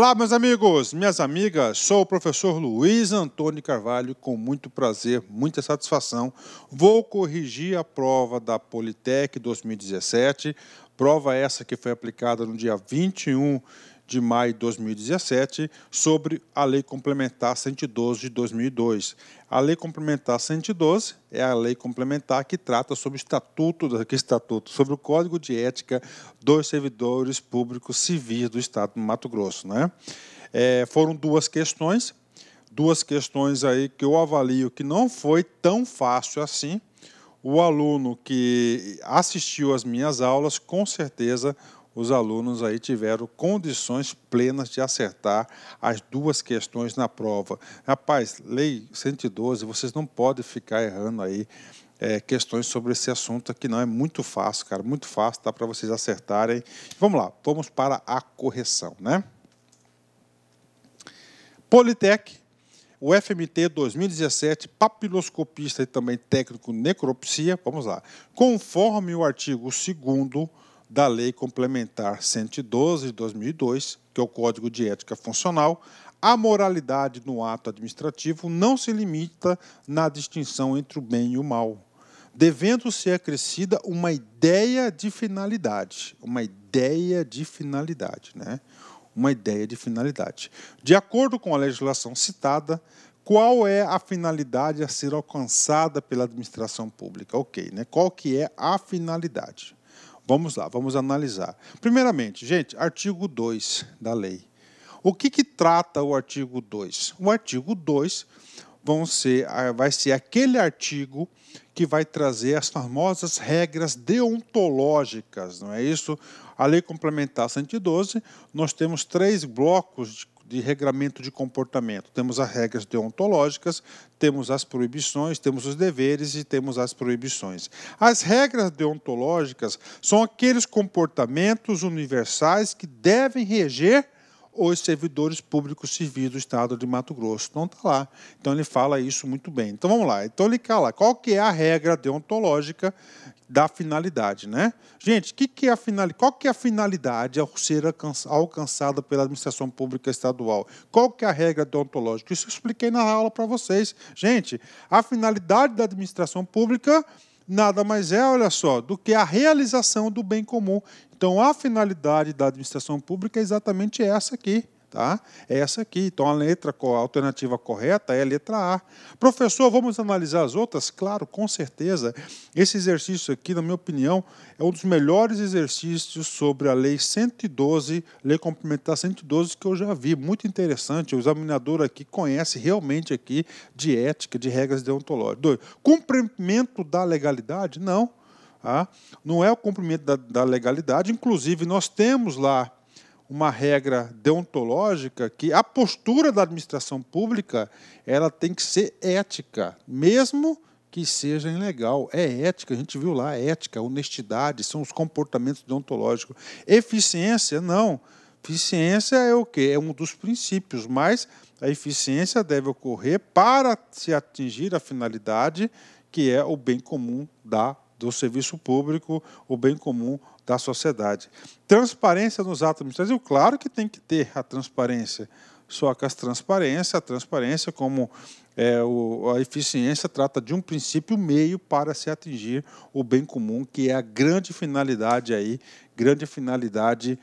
Olá, meus amigos, minhas amigas, sou o professor Luiz Antônio Carvalho, com muito prazer, muita satisfação. Vou corrigir a prova da Politec 2017, prova essa que foi aplicada no dia 21 de maio de 2017 sobre a Lei Complementar 112 de 2002. A Lei Complementar 112 é a lei complementar que trata sobre o estatuto, que estatuto, sobre o Código de Ética dos Servidores Públicos Civis do Estado do Mato Grosso, né? É, foram duas questões, duas questões aí que eu avalio que não foi tão fácil assim. O aluno que assistiu às minhas aulas, com certeza os alunos aí tiveram condições plenas de acertar as duas questões na prova. Rapaz, lei 112, vocês não podem ficar errando aí é, questões sobre esse assunto que não é muito fácil, cara, muito fácil, dá para vocês acertarem. Vamos lá, vamos para a correção, né? Politec, o FMT 2017, papiloscopista e também técnico necropsia, vamos lá. Conforme o artigo 2 da Lei Complementar 112 de 2002, que é o Código de Ética Funcional, a moralidade no ato administrativo não se limita na distinção entre o bem e o mal, devendo ser acrescida uma ideia de finalidade, uma ideia de finalidade, né? Uma ideia de finalidade. De acordo com a legislação citada, qual é a finalidade a ser alcançada pela administração pública? OK, né? Qual que é a finalidade? Vamos lá, vamos analisar. Primeiramente, gente, artigo 2 da lei. O que, que trata o artigo 2? O artigo 2 vão ser, ah, vai ser aquele artigo que vai trazer as famosas regras deontológicas, não é isso? A Lei Complementar 112, nós temos três blocos de regramento de comportamento. Temos as regras deontológicas, temos as proibições, temos os deveres e temos as proibições. As regras deontológicas são aqueles comportamentos universais que devem reger os servidores públicos civis do Estado de Mato Grosso. Não está lá. Então ele fala isso muito bem. Então vamos lá. Então ele cala. Qual que é a regra deontológica da finalidade, né? Gente, que que é a final... qual que é a finalidade ao ser alcançada pela administração pública estadual? Qual que é a regra deontológica? Isso eu expliquei na aula para vocês. Gente, a finalidade da administração pública nada mais é, olha só, do que a realização do bem comum. Então, a finalidade da administração pública é exatamente essa aqui. Tá? É essa aqui. Então, a letra a alternativa correta é a letra A. Professor, vamos analisar as outras? Claro, com certeza. Esse exercício aqui, na minha opinião, é um dos melhores exercícios sobre a Lei 112, Lei Complementar 112, que eu já vi. Muito interessante. O examinador aqui conhece realmente aqui de ética, de regras deontológicas. cumprimento da legalidade? Não. Ah, não é o cumprimento da, da legalidade. Inclusive, nós temos lá uma regra deontológica que a postura da administração pública ela tem que ser ética, mesmo que seja ilegal. É ética, a gente viu lá, é ética, honestidade, são os comportamentos deontológicos. Eficiência, não. Eficiência é o quê? É um dos princípios, mas a eficiência deve ocorrer para se atingir a finalidade que é o bem comum da do serviço público, o bem comum da sociedade. Transparência nos atos administrativos, claro que tem que ter a transparência, só que as transparência, a transparência como é, o, a eficiência trata de um princípio meio para se atingir o bem comum, que é a grande finalidade aí, grande finalidade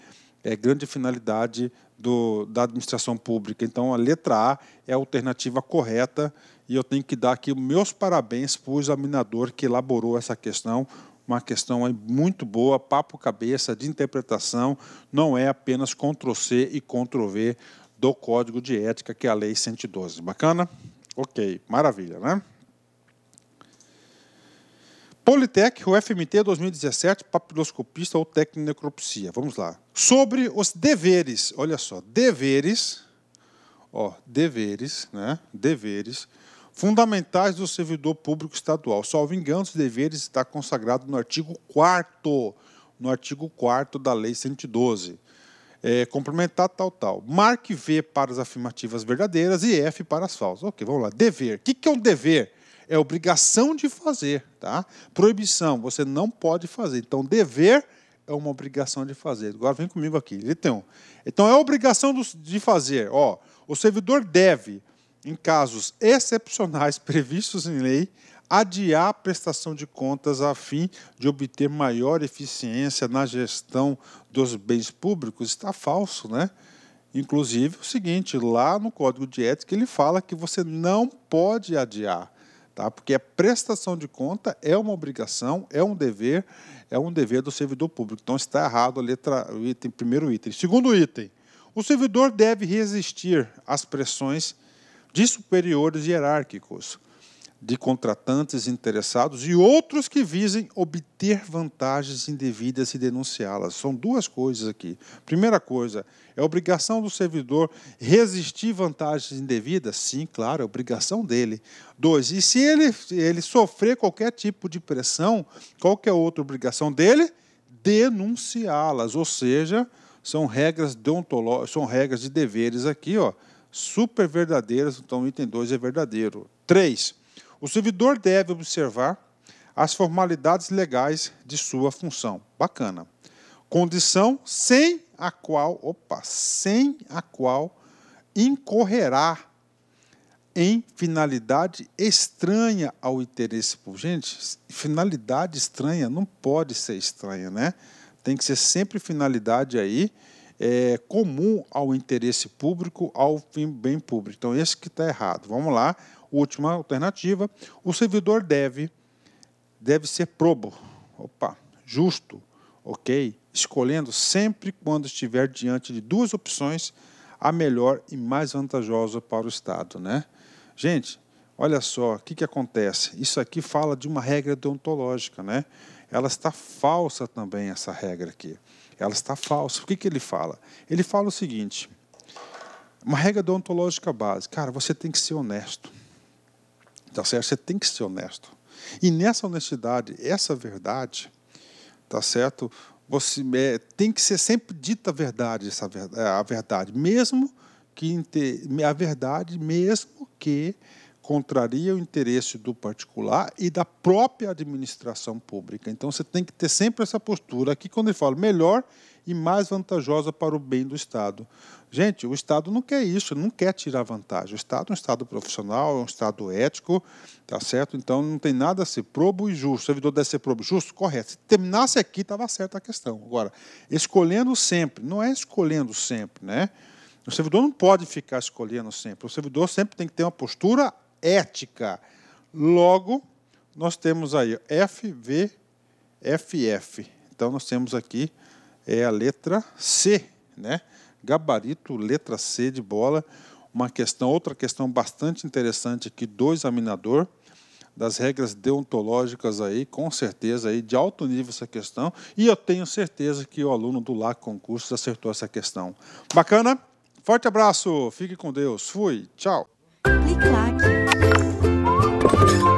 é grande finalidade do, da administração pública. Então, a letra A é a alternativa correta e eu tenho que dar aqui meus parabéns para o examinador que elaborou essa questão, uma questão muito boa, papo cabeça de interpretação, não é apenas Ctrl+C e Ctrl+V do Código de Ética, que é a Lei 112. Bacana? Ok, maravilha, né? Politec, o FMT 2017, papiloscopista ou técnico de necropsia. Vamos lá. Sobre os deveres, olha só, deveres, ó, deveres, né? Deveres fundamentais do servidor público estadual. Salvo engano, os deveres está consagrado no artigo 4 no artigo 4 da Lei 112. É, complementar tal, tal. Marque V para as afirmativas verdadeiras e F para as falsas. Ok, vamos lá. Dever. O que, que é um dever? é obrigação de fazer, tá? Proibição, você não pode fazer. Então, dever é uma obrigação de fazer. Agora vem comigo aqui. Então, Então, é obrigação de fazer. Ó, o servidor deve, em casos excepcionais previstos em lei, adiar a prestação de contas a fim de obter maior eficiência na gestão dos bens públicos. Está falso, né? Inclusive, o seguinte, lá no Código de Ética, ele fala que você não pode adiar tá? Porque a prestação de conta é uma obrigação, é um dever, é um dever do servidor público. Então está errado a letra, o item, primeiro item. Segundo item, o servidor deve resistir às pressões de superiores hierárquicos de contratantes interessados e outros que visem obter vantagens indevidas e denunciá-las. São duas coisas aqui. Primeira coisa, é obrigação do servidor resistir vantagens indevidas? Sim, claro, é obrigação dele. Dois, e se ele, ele sofrer qualquer tipo de pressão, qual é outra obrigação dele? Denunciá-las, ou seja, são regras deontológicas, são regras de deveres aqui, ó, super verdadeiras, então item 2 é verdadeiro. Três, o servidor deve observar as formalidades legais de sua função. Bacana. Condição sem a qual, opa, sem a qual incorrerá em finalidade estranha ao interesse público. Gente, finalidade estranha não pode ser estranha, né? Tem que ser sempre finalidade aí é, comum ao interesse público, ao bem público. Então, esse que está errado. Vamos lá, última alternativa. O servidor deve, deve ser probo, opa, justo, ok? Escolhendo sempre quando estiver diante de duas opções, a melhor e mais vantajosa para o Estado, né? Gente, olha só, o que, que acontece? Isso aqui fala de uma regra deontológica, né? Ela está falsa também, essa regra aqui ela está falsa. O que, que ele fala? Ele fala o seguinte: uma regra deontológica básica, cara, você tem que ser honesto. Tá certo? Você tem que ser honesto. E nessa honestidade, essa verdade, tá certo? Você é, tem que ser sempre dita a verdade, essa a verdade, mesmo que a verdade, mesmo que contraria o interesse do particular e da própria administração pública. Então você tem que ter sempre essa postura aqui quando ele fala melhor e mais vantajosa para o bem do Estado. Gente, o Estado não quer isso, não quer tirar vantagem. O Estado é um Estado profissional, é um Estado ético, tá certo? Então não tem nada a ser probo e justo. O servidor deve ser probo e justo? Correto. Se terminasse aqui, estava certa a questão. Agora, escolhendo sempre, não é escolhendo sempre, né? O servidor não pode ficar escolhendo sempre. O servidor sempre tem que ter uma postura ética. Logo, nós temos aí FVFF. Então, nós temos aqui é a letra C, né? Gabarito, letra C de bola. Uma questão, outra questão bastante interessante aqui do examinador das regras deontológicas aí, com certeza aí de alto nível essa questão, e eu tenho certeza que o aluno do LAC Concursos acertou essa questão. Bacana? Forte abraço, fique com Deus. Fui, tchau. Clique, Thank you.